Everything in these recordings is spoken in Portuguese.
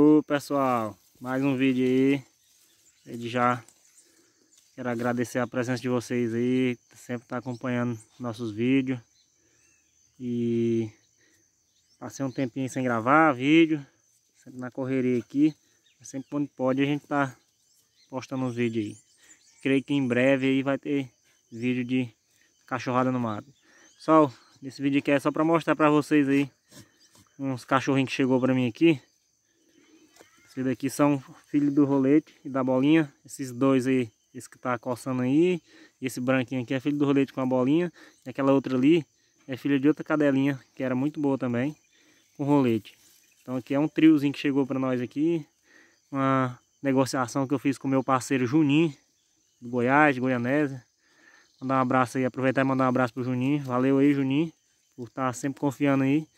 Ô pessoal, mais um vídeo aí. Desde já quero agradecer a presença de vocês aí, sempre tá acompanhando nossos vídeos. E passei um tempinho sem gravar vídeo, sempre na correria aqui. Sempre quando pode a gente tá postando os vídeos aí. Creio que em breve aí vai ter vídeo de cachorrada no mato. Pessoal, esse vídeo aqui é só para mostrar para vocês aí uns cachorrinhos que chegou para mim aqui. Esses daqui são filhos do rolete e da bolinha. Esses dois aí, esse que tá coçando aí. esse branquinho aqui é filho do rolete com a bolinha. E aquela outra ali é filha de outra cadelinha, que era muito boa também, com rolete. Então aqui é um triozinho que chegou para nós aqui. Uma negociação que eu fiz com meu parceiro Juninho, do Goiás, de Goianésia. Mandar um abraço aí, aproveitar e mandar um abraço pro Juninho. Valeu aí, Juninho, por estar tá sempre confiando aí.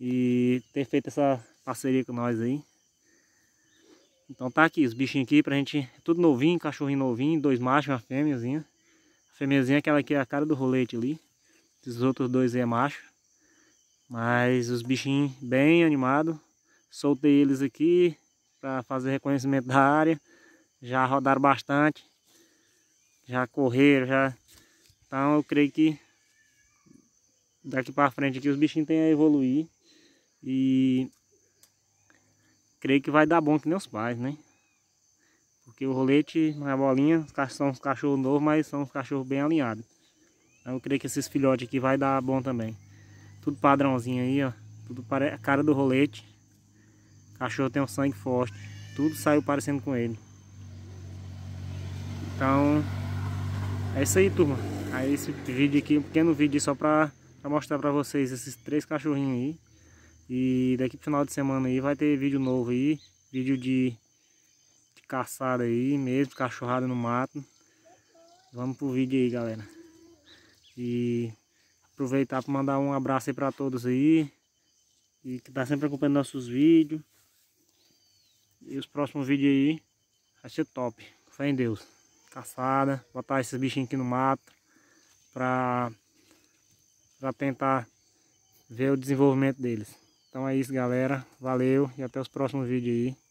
E ter feito essa parceria com nós aí. Então tá aqui, os bichinhos aqui pra gente, tudo novinho, cachorrinho novinho, dois machos, uma fêmeazinha. A fêmeazinha é aquela que é a cara do rolete ali. Esses outros dois é macho. Mas os bichinhos bem animados. Soltei eles aqui para fazer reconhecimento da área. Já rodaram bastante. Já correram, já... Então eu creio que daqui para frente aqui os bichinhos tenham a evoluir. E creio que vai dar bom que nem os pais, né? Porque o rolete não é bolinha, são os cachorros novos, mas são os cachorros bem alinhados. Então eu creio que esses filhotes aqui vai dar bom também. Tudo padrãozinho aí, ó. Tudo para a cara do rolete. O cachorro tem um sangue forte. Tudo saiu parecendo com ele. Então, é isso aí, turma. Aí esse vídeo aqui, um pequeno vídeo só pra, pra mostrar pra vocês esses três cachorrinhos aí. E daqui pro final de semana aí vai ter vídeo novo aí. Vídeo de, de caçada aí mesmo, cachorrada no mato. Vamos pro vídeo aí, galera. E aproveitar para mandar um abraço aí para todos aí. E que tá sempre acompanhando nossos vídeos. E os próximos vídeos aí vai ser top. Fé em Deus. Caçada, botar esses bichinhos aqui no mato. Pra, pra tentar ver o desenvolvimento deles. Então é isso, galera. Valeu e até os próximos vídeos aí.